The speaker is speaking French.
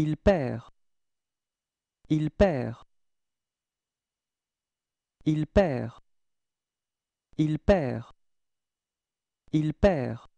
Il perd. Il perd. Il perd. Il perd. Il perd.